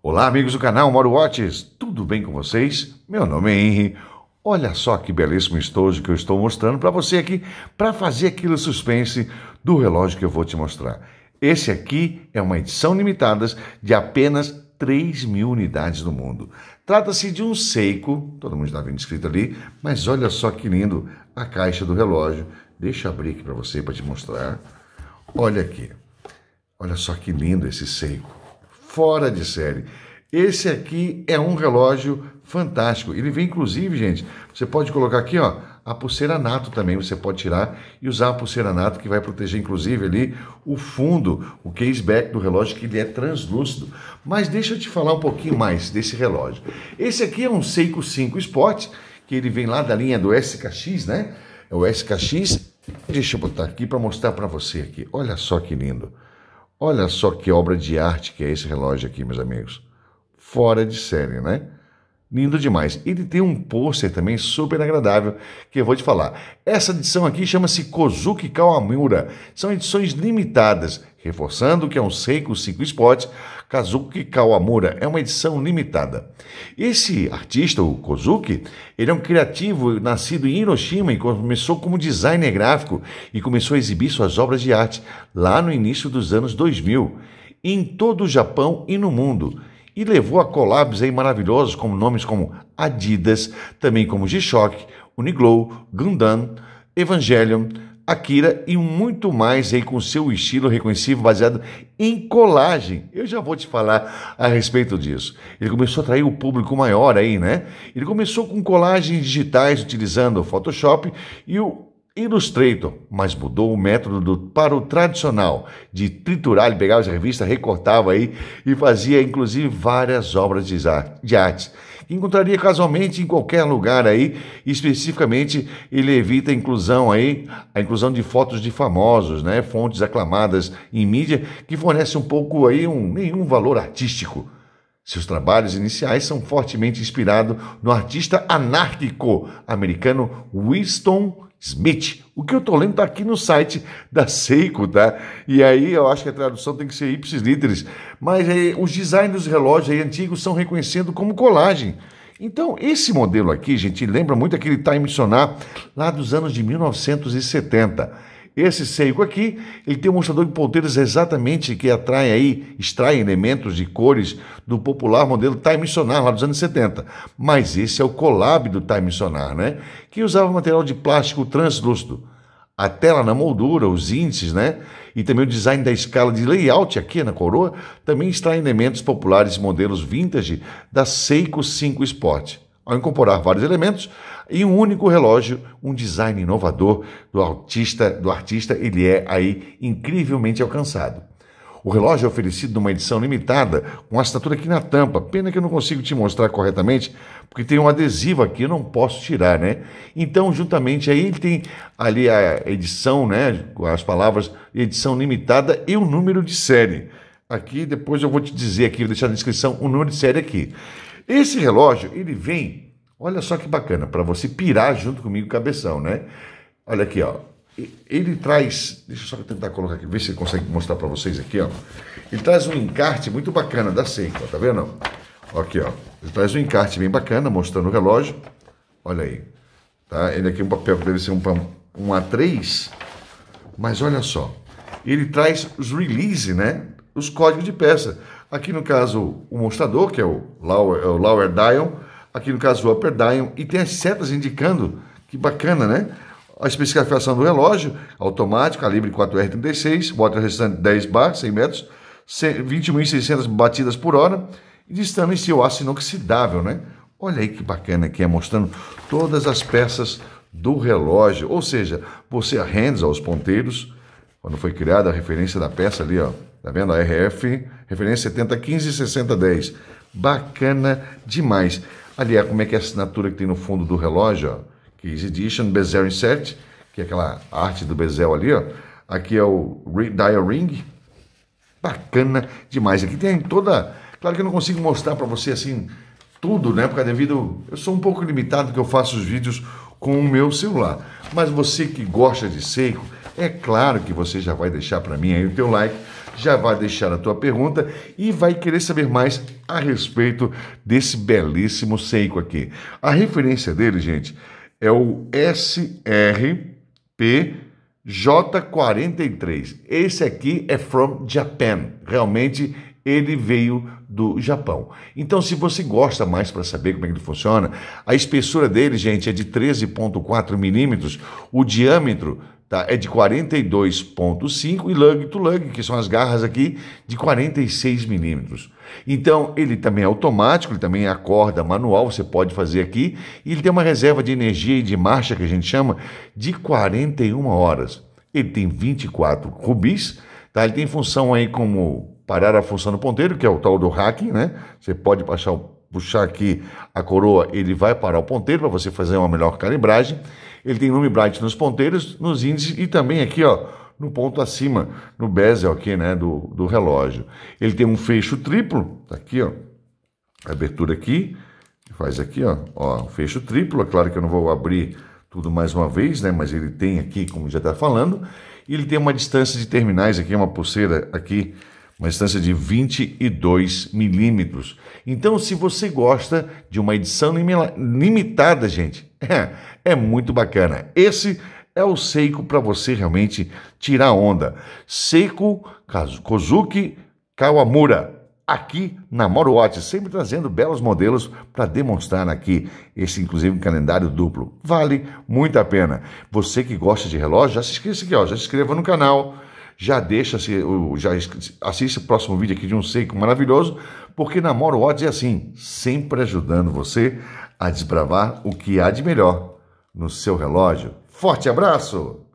Olá, amigos do canal Moro Watches. tudo bem com vocês? Meu nome é Henry. Olha só que belíssimo estojo que eu estou mostrando para você aqui, para fazer aquilo suspense do relógio que eu vou te mostrar. Esse aqui é uma edição limitada de apenas 3 mil unidades no mundo. Trata-se de um Seiko, todo mundo está vendo escrito ali, mas olha só que lindo a caixa do relógio. Deixa eu abrir aqui para você, para te mostrar. Olha aqui, olha só que lindo esse Seiko fora de série. Esse aqui é um relógio fantástico. Ele vem, inclusive, gente, você pode colocar aqui, ó, a pulseira nato também. Você pode tirar e usar a pulseira nato, que vai proteger, inclusive, ali o fundo, o case back do relógio, que ele é translúcido. Mas deixa eu te falar um pouquinho mais desse relógio. Esse aqui é um Seiko 5 Sport, que ele vem lá da linha do SKX, né? É o SKX. Deixa eu botar aqui para mostrar para você aqui. Olha só que lindo. Olha só que obra de arte que é esse relógio aqui, meus amigos. Fora de série, né? Lindo demais. Ele tem um pôster também super agradável que eu vou te falar. Essa edição aqui chama-se Kozuki Kawamura. São edições limitadas, reforçando que é um Seiko 5 Sports. Kazuki Kawamura é uma edição limitada. Esse artista, o Kozuki, ele é um criativo nascido em Hiroshima e começou como designer gráfico e começou a exibir suas obras de arte lá no início dos anos 2000, em todo o Japão e no mundo e levou a collabs aí maravilhosos como nomes como Adidas, também como G-Shock, Uniglow, Gundam, Evangelion, Akira e muito mais aí com seu estilo reconhecível baseado em colagem. Eu já vou te falar a respeito disso. Ele começou a atrair o público maior aí, né? Ele começou com colagens digitais utilizando o Photoshop e o Illustrator, mas mudou o método do, para o tradicional, de triturar, ele pegava as revistas, recortava aí e fazia inclusive várias obras de arte. Encontraria casualmente em qualquer lugar aí, especificamente ele evita a inclusão aí, a inclusão de fotos de famosos, né, fontes aclamadas em mídia, que fornece um pouco aí um, nenhum valor artístico. Seus trabalhos iniciais são fortemente inspirados no artista anárquico americano Winston Smith. O que eu estou lendo está aqui no site da Seiko, tá? E aí eu acho que a tradução tem que ser ipsis literis. Mas é, os designs dos relógios aí antigos são reconhecidos como colagem. Então, esse modelo aqui, gente, lembra muito aquele Time Sonar lá dos anos de 1970. Esse seico aqui, ele tem um mostrador de ponteiros exatamente que atrai aí, extrai elementos e cores do popular modelo Time Sonar lá dos anos 70. Mas esse é o collab do Time Sonar, né? Que usava material de plástico translúcido. A tela na moldura, os índices, né? E também o design da escala de layout aqui na coroa também extrai elementos populares e modelos vintage da Seiko 5 Sport. Ao incorporar vários elementos, em um único relógio, um design inovador do artista, do artista ele é aí incrivelmente alcançado. O relógio é oferecido numa edição limitada, com a assinatura aqui na tampa. Pena que eu não consigo te mostrar corretamente, porque tem um adesivo aqui, eu não posso tirar, né? Então, juntamente aí ele tem ali a edição, né? As palavras edição limitada e o número de série. Aqui depois eu vou te dizer aqui, vou deixar na descrição o número de série aqui. Esse relógio, ele vem Olha só que bacana, para você pirar junto comigo, cabeção, né? Olha aqui, ó. Ele traz, deixa eu só tentar colocar aqui, ver se ele consegue mostrar para vocês aqui, ó. Ele traz um encarte muito bacana da Seiko, tá vendo? Aqui, ó. Ele traz um encarte bem bacana, mostrando o relógio. Olha aí. Tá? Ele aqui é um papel que deve ser um, um A3, mas olha só. Ele traz os release, né? Os códigos de peça. Aqui no caso, o mostrador, que é o Lower, é o Lower Dial, aqui no caso o Upper Diamond, e tem as setas indicando, que bacana, né? A especificação do relógio, automático, calibre 4R36, water resistante 10 bar, 100 metros, 21.600 batidas por hora, e destando em seu aço inoxidável, né? Olha aí que bacana que é, mostrando todas as peças do relógio, ou seja, você hands aos ponteiros, quando foi criada a referência da peça ali, ó, tá vendo? A RF, referência 7015 6010. Bacana demais. Aliás, é como é que é a assinatura que tem no fundo do relógio, ó? Case é Edition, Bezel Insert, que é aquela arte do bezel ali, ó. Aqui é o Dial Ring. Bacana demais. Aqui tem toda... Claro que eu não consigo mostrar para você, assim, tudo, né? Porque devido... Eu sou um pouco limitado que eu faço os vídeos com o meu celular. Mas você que gosta de seco, é claro que você já vai deixar para mim aí o teu like já vai deixar a tua pergunta e vai querer saber mais a respeito desse belíssimo seiko aqui. A referência dele, gente, é o SRP J43. Esse aqui é from Japan. Realmente ele veio do Japão. Então, se você gosta mais para saber como é que ele funciona, a espessura dele, gente, é de 13,4 milímetros, o diâmetro tá? é de 42,5 e lug to lug, que são as garras aqui, de 46 milímetros. Então, ele também é automático, ele também é a corda manual, você pode fazer aqui, e ele tem uma reserva de energia e de marcha, que a gente chama, de 41 horas. Ele tem 24 rubis, tá? ele tem função aí como parar a função do ponteiro, que é o tal do hacking, né? Você pode puxar aqui a coroa, ele vai parar o ponteiro para você fazer uma melhor calibragem. Ele tem bright nos ponteiros, nos índices e também aqui, ó, no ponto acima, no bezel aqui, né, do, do relógio. Ele tem um fecho triplo, tá aqui, ó, abertura aqui, faz aqui, ó, ó, um fecho triplo, é claro que eu não vou abrir tudo mais uma vez, né, mas ele tem aqui, como já está falando, ele tem uma distância de terminais aqui, uma pulseira aqui, uma distância de 22 milímetros. Então, se você gosta de uma edição limitada, gente, é, é muito bacana. Esse é o Seiko para você realmente tirar onda. Seiko Kozuki Kawamura, aqui na Moro Watch, sempre trazendo belos modelos para demonstrar aqui esse, inclusive, um calendário duplo. Vale muito a pena. Você que gosta de relógio, já se inscreva aqui, ó, já se inscreva no canal já deixa, se já assiste o próximo vídeo aqui de um seco maravilhoso, porque Namoro Odds é assim, sempre ajudando você a desbravar o que há de melhor no seu relógio. Forte abraço!